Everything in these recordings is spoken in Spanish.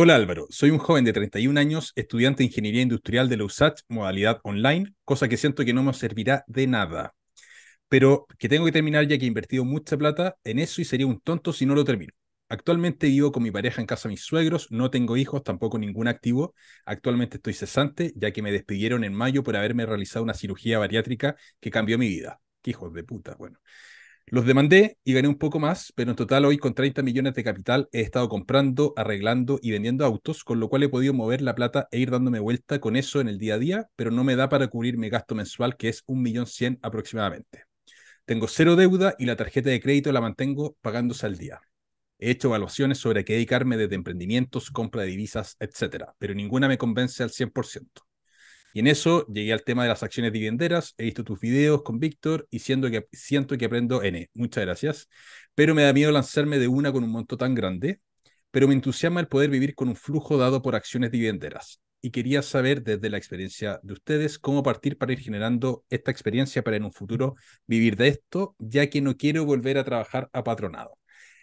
Hola Álvaro, soy un joven de 31 años, estudiante de Ingeniería Industrial de la USACH, modalidad online, cosa que siento que no me servirá de nada. Pero que tengo que terminar ya que he invertido mucha plata en eso y sería un tonto si no lo termino. Actualmente vivo con mi pareja en casa de mis suegros, no tengo hijos, tampoco ningún activo. Actualmente estoy cesante, ya que me despidieron en mayo por haberme realizado una cirugía bariátrica que cambió mi vida. Qué hijos de puta, bueno. Los demandé y gané un poco más, pero en total hoy con 30 millones de capital he estado comprando, arreglando y vendiendo autos, con lo cual he podido mover la plata e ir dándome vuelta con eso en el día a día, pero no me da para cubrir mi gasto mensual que es 1.100.000 aproximadamente. Tengo cero deuda y la tarjeta de crédito la mantengo pagándose al día. He hecho evaluaciones sobre qué dedicarme desde emprendimientos, compra de divisas, etcétera, pero ninguna me convence al 100%. Y en eso llegué al tema de las acciones dividenderas, he visto tus videos con Víctor y siento que, siento que aprendo N. Muchas gracias. Pero me da miedo lanzarme de una con un monto tan grande, pero me entusiasma el poder vivir con un flujo dado por acciones dividenderas. Y quería saber desde la experiencia de ustedes cómo partir para ir generando esta experiencia para en un futuro vivir de esto, ya que no quiero volver a trabajar a apatronado.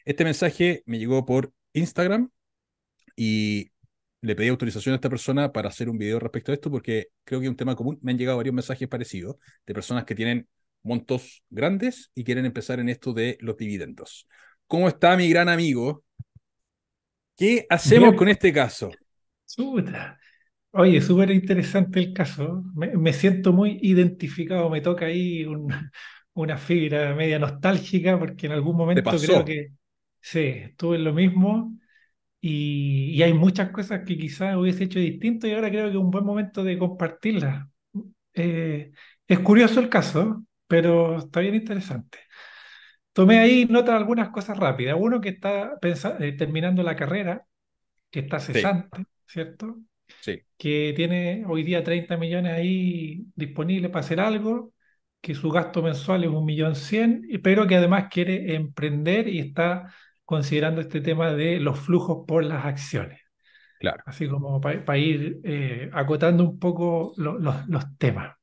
Este mensaje me llegó por Instagram y le pedí autorización a esta persona para hacer un video respecto a esto porque creo que es un tema común. Me han llegado varios mensajes parecidos de personas que tienen montos grandes y quieren empezar en esto de los dividendos. ¿Cómo está mi gran amigo? ¿Qué hacemos con este caso? Oye, súper interesante el caso. Me, siento muy identificado, me toca ahí una fibra media nostálgica porque en algún momento creo que sí, estuve en lo mismo y, hay muchas cosas que quizás hubiese hecho distinto y ahora creo que es un buen momento de compartirlas. Eh, es curioso el caso, pero está bien interesante. Tomé ahí nota algunas cosas rápidas. Uno que está eh, terminando la carrera, que está cesante, ¿cierto? Que tiene hoy día 30 millones ahí disponibles para hacer algo, que su gasto mensual es 1.100.000, pero que además quiere emprender y está considerando este tema de los flujos por las acciones. Claro. Así como para ir eh, acotando un poco los temas.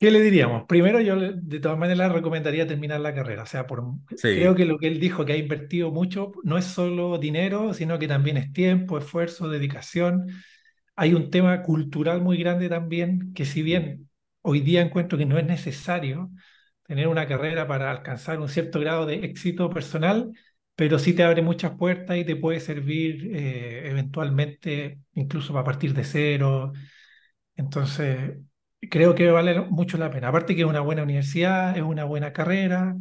¿Qué le diríamos? Primero, yo de todas maneras recomendaría terminar la carrera. O sea, creo que lo que él dijo, que ha invertido mucho, no es solo dinero, sino que también es tiempo, esfuerzo, dedicación. Hay un tema cultural muy grande también, que si bien hoy día encuentro que no es necesario tener una carrera para alcanzar un cierto grado de éxito personal, pero sí te abre muchas puertas y te puede servir eh, eventualmente incluso para partir de cero. Entonces, creo que vale mucho la pena. Aparte que es una buena universidad, es una buena carrera,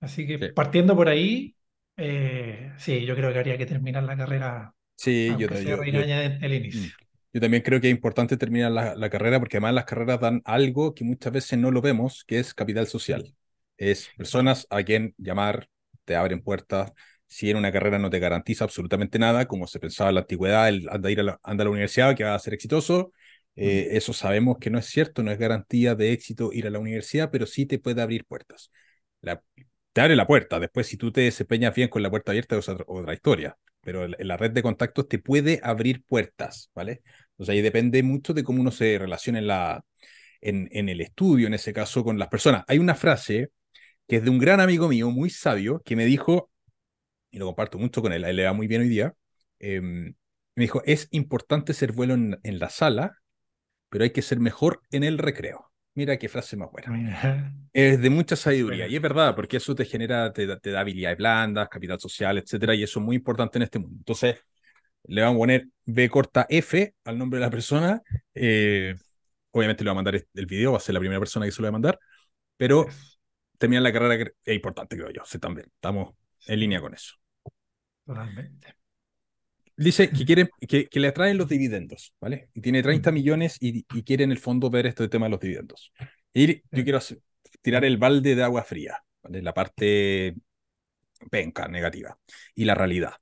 así que partiendo por ahí, eh, sí, yo creo que habría que terminar la carrera. Sí, yo, también yo, el inicio. Mm, yo también creo que es importante terminar la, la, carrera porque además las carreras dan algo que muchas veces no lo vemos, que es capital social. Es personas a quien llamar, te abren puertas. Si en una carrera no te garantiza absolutamente nada, como se pensaba en la antigüedad, anda, ir a la, a la universidad que va a ser exitoso, eh, eso sabemos que no es cierto, no es garantía de éxito ir a la universidad, pero sí te puede abrir puertas. te abre la puerta, después si tú te desempeñas bien con la puerta abierta es otra, historia, pero la, red de contactos te puede abrir puertas, ¿vale? Entonces ahí depende mucho de cómo uno se relaciona en, la, en, en el estudio, en ese caso, con las personas. Hay una frase que es de un gran amigo mío, muy sabio, que me dijo, y lo comparto mucho con él, él le va muy bien hoy día, em, me dijo, es importante ser bueno en, la sala, pero hay que ser mejor en el recreo. Mira qué frase más buena. Es de mucha sabiduría, y es verdad, porque eso te genera, te, te da habilidades blandas, capital social, etcétera, y eso es muy importante en este mundo. Entonces, le van a poner B corta F al nombre de la persona. Eh, obviamente le voy a mandar el video, va a ser la primera persona que se lo va a mandar, pero terminar la carrera es eh, importante, creo yo. Sí, también estamos en línea con eso. Totalmente. Dice que, quiere que, le atraen los dividendos, ¿vale? Y tiene 30 millones y, y, quiere en el fondo ver esto de tema de los dividendos. Y yo quiero tirar el balde de agua fría, ¿vale? La parte penca, negativa. Y la realidad.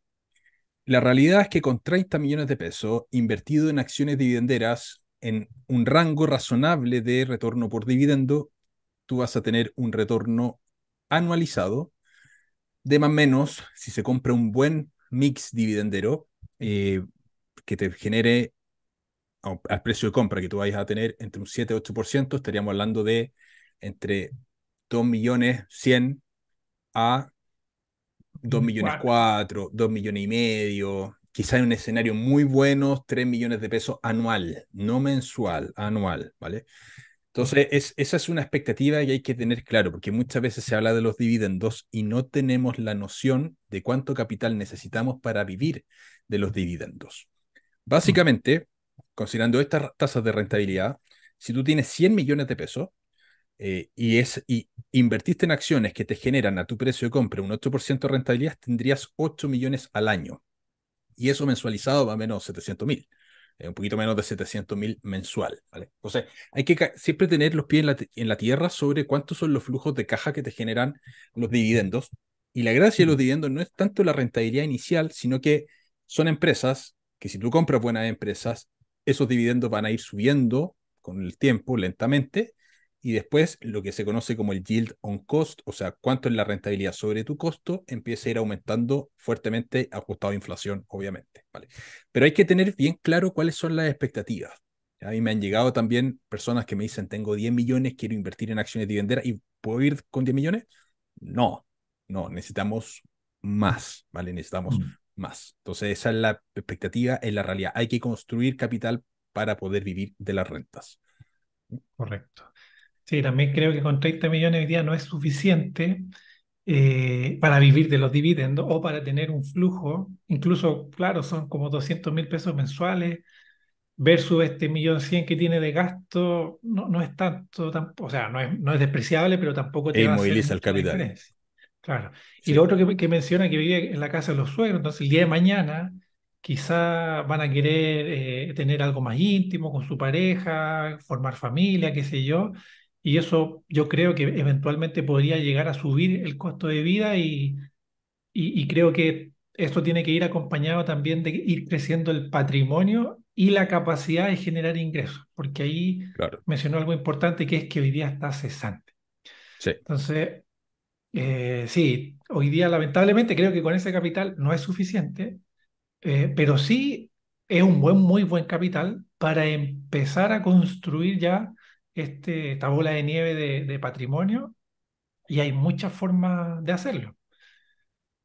La realidad es que con 30 millones de pesos invertido en acciones dividenderas en un rango razonable de retorno por dividendo, tú vas a tener un retorno anualizado de más o menos, si se compra un buen mix dividendero, eh, que te genere al precio de compra que tú vayas a tener entre un 7 y 8%, estaríamos hablando de entre 2 millones 100 a 2 millones 4, millones y medio, quizá en un escenario muy bueno, 3 millones de pesos anual, no mensual, anual, ¿vale? Entonces, esa es una expectativa y hay que tener claro, porque muchas veces se habla de los dividendos y no tenemos la noción de cuánto capital necesitamos para vivir de los dividendos. Mm. Básicamente, considerando estas tasas de rentabilidad, si tú tienes 100 millones de pesos eh, y, es, y invertiste en acciones que te generan a tu precio de compra un 8% de rentabilidad, tendrías 8 millones al año. Y eso mensualizado va a menos 700 mil. Eh, un poquito menos de 700 mil mensual. ¿vale? O sea, hay que siempre tener los pies en la, en la tierra sobre cuántos son los flujos de caja que te generan los dividendos. Y la gracia de los mm. dividendos no es tanto la rentabilidad inicial, sino que son empresas que si tú compras buenas empresas, esos dividendos van a ir subiendo con el tiempo lentamente y después lo que se conoce como el yield on cost, o sea, cuánto es la rentabilidad sobre tu costo, empieza a ir aumentando fuertemente ajustado a inflación, obviamente. ¿vale? Pero hay que tener bien claro cuáles son las expectativas. A mí me han llegado también personas que me dicen, tengo 10 millones, quiero invertir en acciones de vender, y puedo ir con 10 millones. No, no, necesitamos más, ¿vale? Necesitamos mm. más. Entonces, esa es la expectativa, es la realidad. Hay que construir capital para poder vivir de las rentas. Correcto. Sí, también creo que con 30 millones hoy día no es suficiente eh, para vivir de los dividendos o para tener un flujo. Incluso, claro, son como 200 mil pesos mensuales versus este millón 100 que tiene de gasto. No, no es tanto, o sea, no es, despreciable, pero tampoco te e va el capital. Claro. Y lo otro que, menciona que vive en la casa de los suegros, entonces el día de mañana quizá van a querer eh, tener algo más íntimo con su pareja, formar familia, qué sé yo, y eso yo creo que eventualmente podría llegar a subir el costo de vida y, y, creo que esto tiene que ir acompañado también de ir creciendo el patrimonio y la capacidad de generar ingresos, porque ahí mencionó algo importante que es que hoy día está cesante. Entonces, eh, sí, hoy día lamentablemente creo que con ese capital no es suficiente, eh, pero sí es un buen, muy buen capital para empezar a construir ya este, esta bola de nieve de, patrimonio y hay muchas formas de hacerlo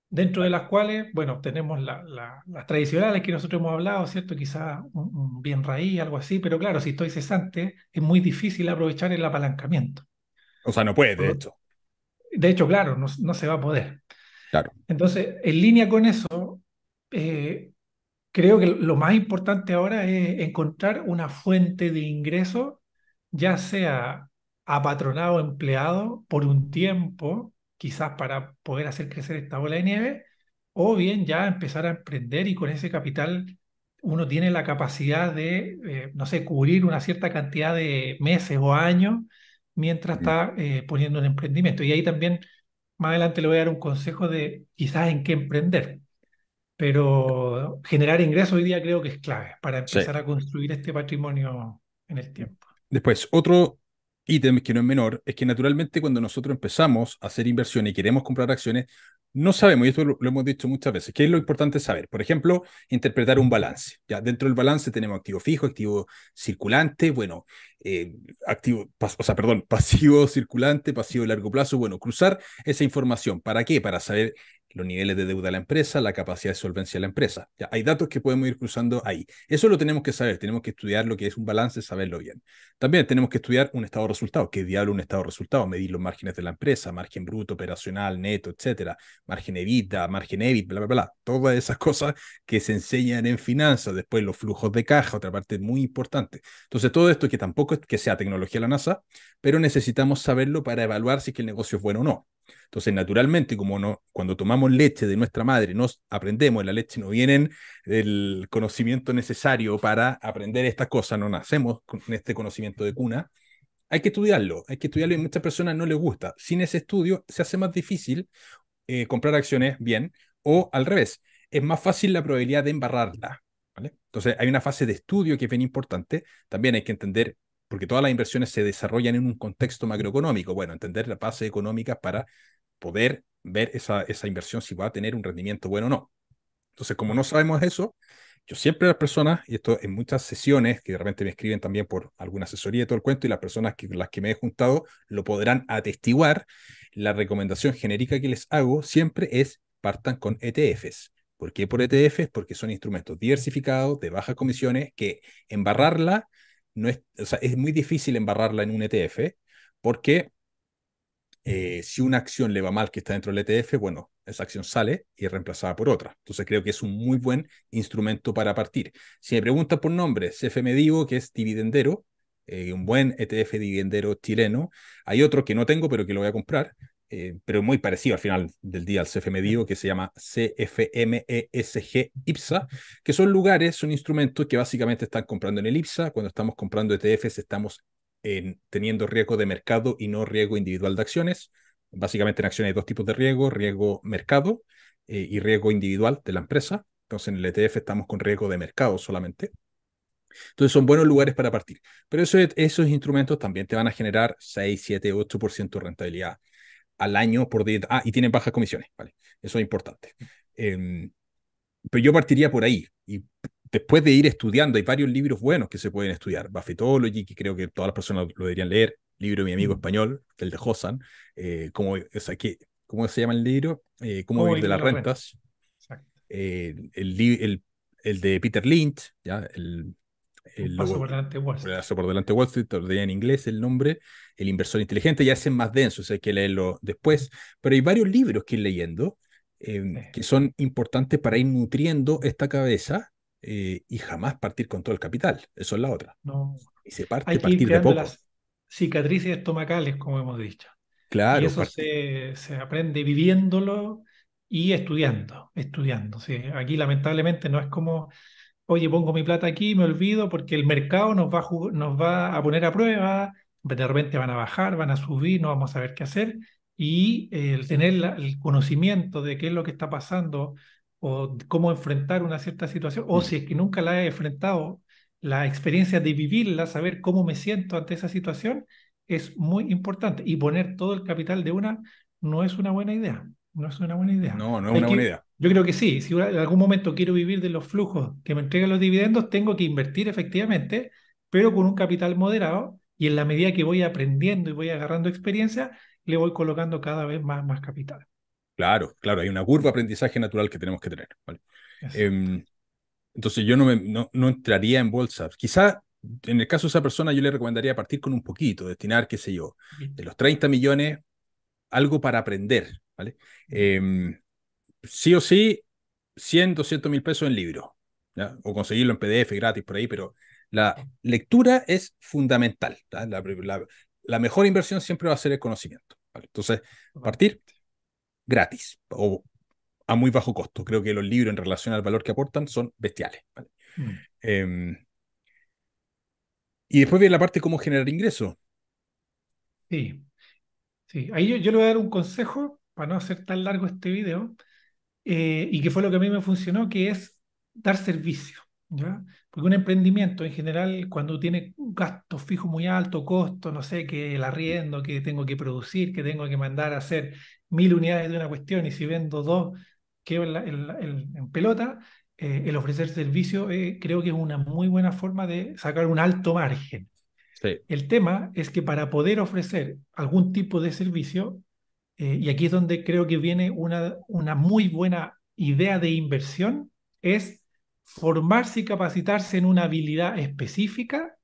dentro de las cuales, bueno, tenemos las tradicionales que nosotros hemos hablado, ¿cierto? Quizás un, bien raíz, algo así, pero claro, si estoy cesante, es muy difícil aprovechar el apalancamiento. O sea, no puede, de hecho. De hecho, claro, no, no se va a poder. Claro. Entonces, en línea con eso, eh, creo que lo más importante ahora es encontrar una fuente de ingreso ya sea apatronado, empleado por un tiempo, quizás para poder hacer crecer esta bola de nieve, o bien ya empezar a emprender y con ese capital uno tiene la capacidad de, eh, no sé, cubrir una cierta cantidad de meses o años mientras está eh, poniendo un emprendimiento. Y ahí también, más adelante le voy a dar un consejo de quizás en qué emprender. Pero generar ingresos hoy día creo que es clave para empezar a construir este patrimonio en el tiempo. Después, otro ítem que no es menor es que naturalmente cuando nosotros empezamos a hacer inversiones y queremos comprar acciones, no sabemos, y esto lo, hemos dicho muchas veces, ¿qué es lo importante saber? Por ejemplo, interpretar un balance. Ya dentro del balance tenemos activo fijo, activo circulante, bueno, eh, activo, o sea, perdón, pasivo circulante, pasivo largo plazo, bueno, cruzar esa información. ¿Para qué? Para saber los niveles de deuda de la empresa, la capacidad de solvencia de la empresa. Ya, hay datos que podemos ir cruzando ahí. Eso lo tenemos que saber, tenemos que estudiar lo que es un balance, saberlo bien. También tenemos que estudiar un estado de resultados. ¿Qué diablo un estado de resultados? Medir los márgenes de la empresa, margen bruto, operacional, neto, etcétera, margen evita, margen EBIT, bla, bla, bla. Todas esas cosas que se enseñan en finanzas. Después los flujos de caja, otra parte muy importante. Entonces, todo esto que tampoco es que sea tecnología de la NASA, pero necesitamos saberlo para evaluar si que el negocio es bueno o no. Entonces, naturalmente, como no, cuando tomamos leche de nuestra madre, nos aprendemos, en la leche no vienen el conocimiento necesario para aprender estas cosas, no nacemos con este conocimiento de cuna, hay que estudiarlo, hay que estudiarlo y muchas personas no les gusta. Sin ese estudio se hace más difícil eh, comprar acciones bien o al revés, es más fácil la probabilidad de embarrarla. ¿vale? Entonces hay una fase de estudio que es bien importante, también hay que entender porque todas las inversiones se desarrollan en un contexto macroeconómico. Bueno, entender la base económica para poder ver esa, esa inversión si va a tener un rendimiento bueno o no. Entonces, como no sabemos eso, yo siempre las personas, y esto en muchas sesiones, que de repente me escriben también por alguna asesoría y todo el cuento, y las personas que las que me he juntado lo podrán atestiguar, la recomendación genérica que les hago siempre es partan con ETFs. ¿Por qué por ETFs? Porque son instrumentos diversificados, de bajas comisiones, que embarrarla es, muy difícil embarrarla en un ETF, porque eh, si una acción le va mal que está dentro del ETF, bueno, esa acción sale y es reemplazada por otra. Entonces creo que es un muy buen instrumento para partir. Si me preguntan por nombre, CFM digo, que es dividendero, eh, un buen ETF dividendero chileno. Hay otro que no tengo, pero que lo voy a comprar, eh, pero muy parecido al final del día al CFM que se llama CFMESG IPSA, que son lugares, son instrumentos que básicamente están comprando en el IPSA. Cuando estamos comprando ETFs, estamos teniendo riesgo de mercado y no riesgo individual de acciones. Básicamente en acciones hay dos tipos de riesgo, riesgo mercado eh, y riesgo individual de la empresa. Entonces en el ETF estamos con riesgo de mercado solamente. Entonces son buenos lugares para partir. Pero eso, esos instrumentos también te van a generar 6, 7, 8% de rentabilidad al año por dieta. Ah, y tienen bajas comisiones, ¿vale? Eso es importante. Mm. Em, pero yo partiría por ahí. Y después de ir estudiando, hay varios libros buenos que se pueden estudiar. Buffetology, que creo que todas las personas lo deberían leer. Libro de mi amigo mm. español, el de Hosan. Eh, como, ¿Cómo se llama el libro? Eh, ¿Cómo vivir de las rentas? Eh, el, de Peter Lynch, ¿ya? El, el paso por delante Wall Street. Paso por delante Wall Street, en inglés el nombre, El inversor inteligente, ya es más denso, o hay que leerlo después, pero hay varios libros que ir leyendo em, que son importantes para ir nutriendo esta cabeza eh, y jamás partir con todo el capital, eso es la otra. No. Y se parte hay que partir ir de poco. Las cicatrices estomacales, como hemos dicho. Claro. Y eso se, se aprende viviéndolo y estudiando, estudiando. Sí, aquí lamentablemente no es como oye, pongo mi plata aquí, me olvido, porque el mercado nos va a, poner a prueba, de repente van a bajar, van a subir, no vamos a saber qué hacer. Y eh, el tener el conocimiento de qué es lo que está pasando o cómo enfrentar una cierta situación, o si es que nunca la he enfrentado, la experiencia de vivirla, saber cómo me siento ante esa situación, es muy importante. Y poner todo el capital de una no es una buena idea. No es una buena idea. No, no es una buena idea. Yo creo que sí, si en algún momento quiero vivir de los flujos que me entregan los dividendos, tengo que invertir efectivamente, pero con un capital moderado y en la medida que voy aprendiendo y voy agarrando experiencia, le voy colocando cada vez más, más capital. Claro, claro, hay una curva de aprendizaje natural que tenemos que tener. Em, entonces yo no, me, entraría en bolsa. Quizá en el caso de esa persona yo le recomendaría partir con un poquito, destinar, qué sé yo, de los 30 millones, algo para aprender. ¿vale? sí o sí, 100, 200 mil pesos en libro, o conseguirlo en PDF gratis por ahí, pero la lectura es fundamental. La, mejor inversión siempre va a ser el conocimiento. Entonces, partir gratis o a muy bajo costo. Creo que los libros en relación al valor que aportan son bestiales. Mm. Em, y después viene la parte de cómo generar ingreso Sí, sí. Ahí yo, yo, le voy a dar un consejo para no hacer tan largo este video. Eh, y que fue lo que a mí me funcionó, que es dar servicio. Porque un emprendimiento en general, cuando tiene un gasto fijo muy alto, costo, no sé, que el arriendo, que tengo que producir, que tengo que mandar a hacer mil unidades de una cuestión y si vendo dos, que en, pelota, eh, el ofrecer servicio eh, creo que es una muy buena forma de sacar un alto margen. El tema es que para poder ofrecer algún tipo de servicio eh, y aquí es donde creo que viene una, una muy buena idea de inversión, es formarse y capacitarse en una habilidad específica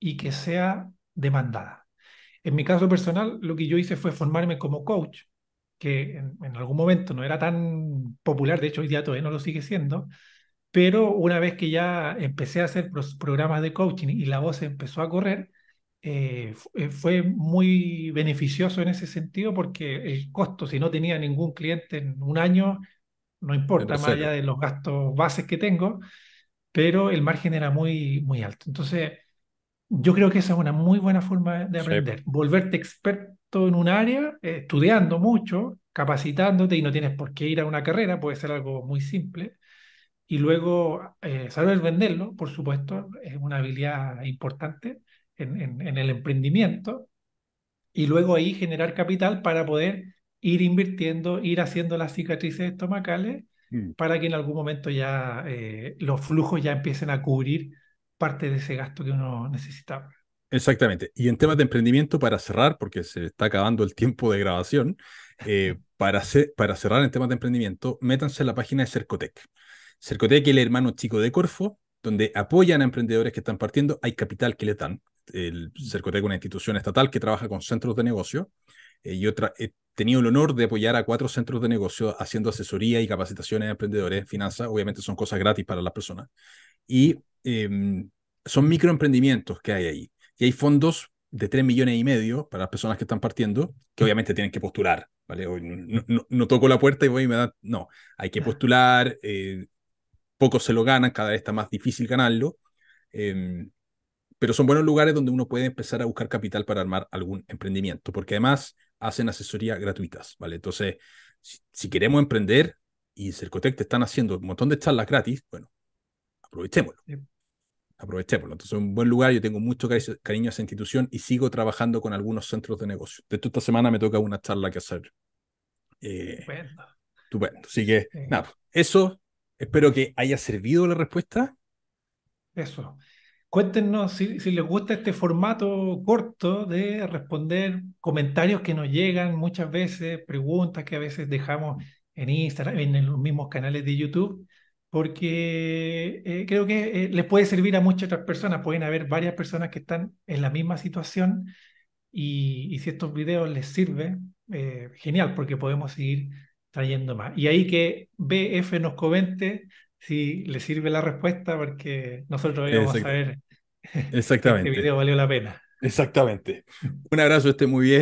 y que sea demandada. En mi caso personal, lo que yo hice fue formarme como coach, que en, en, algún momento no era tan popular, de hecho hoy día todavía no lo sigue siendo, pero una vez que ya empecé a hacer programas de coaching y la voz empezó a correr, eh, eh, fue muy beneficioso en ese sentido porque el costo, si no tenía ningún cliente en un año, no importa, más allá de los gastos bases que tengo, pero el margen era muy, muy alto. Entonces, yo creo que esa es una muy buena forma de aprender. Volverte experto en un área, eh, estudiando mucho, capacitándote y no tienes por qué ir a una carrera, puede ser algo muy simple. Y luego saber venderlo, por supuesto, es una habilidad importante en, el emprendimiento y luego ahí generar capital para poder ir invirtiendo, ir haciendo las cicatrices estomacales mm. para que en algún momento ya eh, los flujos ya empiecen a cubrir parte de ese gasto que uno necesitaba. Exactamente. Y en temas de emprendimiento, para cerrar, porque se está acabando el tiempo de grabación, eh, para, para cerrar en temas de emprendimiento, métanse a la página de Cercotec. Cercotec es el hermano chico de Corfo, donde apoyan a emprendedores que están partiendo, hay capital que le dan, el es una institución estatal que trabaja con centros de negocio. Eh, yo he tenido el honor de apoyar a cuatro centros de negocio haciendo asesoría y capacitaciones a emprendedores, finanzas. Obviamente son cosas gratis para las personas. Y em, son microemprendimientos que hay ahí. Y hay fondos de 3 millones y medio para las personas que están partiendo, que mm. obviamente tienen que postular. ¿vale? No, no, toco la puerta y voy y me dan... No, hay que postular. Eh, pocos se lo ganan, cada vez está más difícil ganarlo. Em, pero son buenos lugares donde uno puede empezar a buscar capital para armar algún emprendimiento, porque además hacen asesorías gratuitas, ¿vale? Entonces, si, queremos emprender y Cercotec te están haciendo un montón de charlas gratis, bueno, aprovechémoslo. Aprovechémoslo. Entonces, un buen lugar, yo tengo mucho cariño a esa institución y sigo trabajando con algunos centros de negocio. De hecho, esta semana me toca una charla que hacer. estupendo. Eh, estupendo. Así que, nada, eso, espero que haya servido la respuesta. Eso. Cuéntenos si, les gusta este formato corto de responder comentarios que nos llegan muchas veces, preguntas que a veces dejamos en Instagram, en los mismos canales de YouTube, porque eh, creo que eh, les puede servir a muchas otras personas. Pueden haber varias personas que están en la misma situación y, si estos videos les sirven, eh, genial, porque podemos seguir trayendo más. Y ahí que BF nos comente si le sirve la respuesta, porque nosotros vamos a ver... Este Exactamente. Este video valió la pena. Exactamente. Un abrazo, esté muy bien.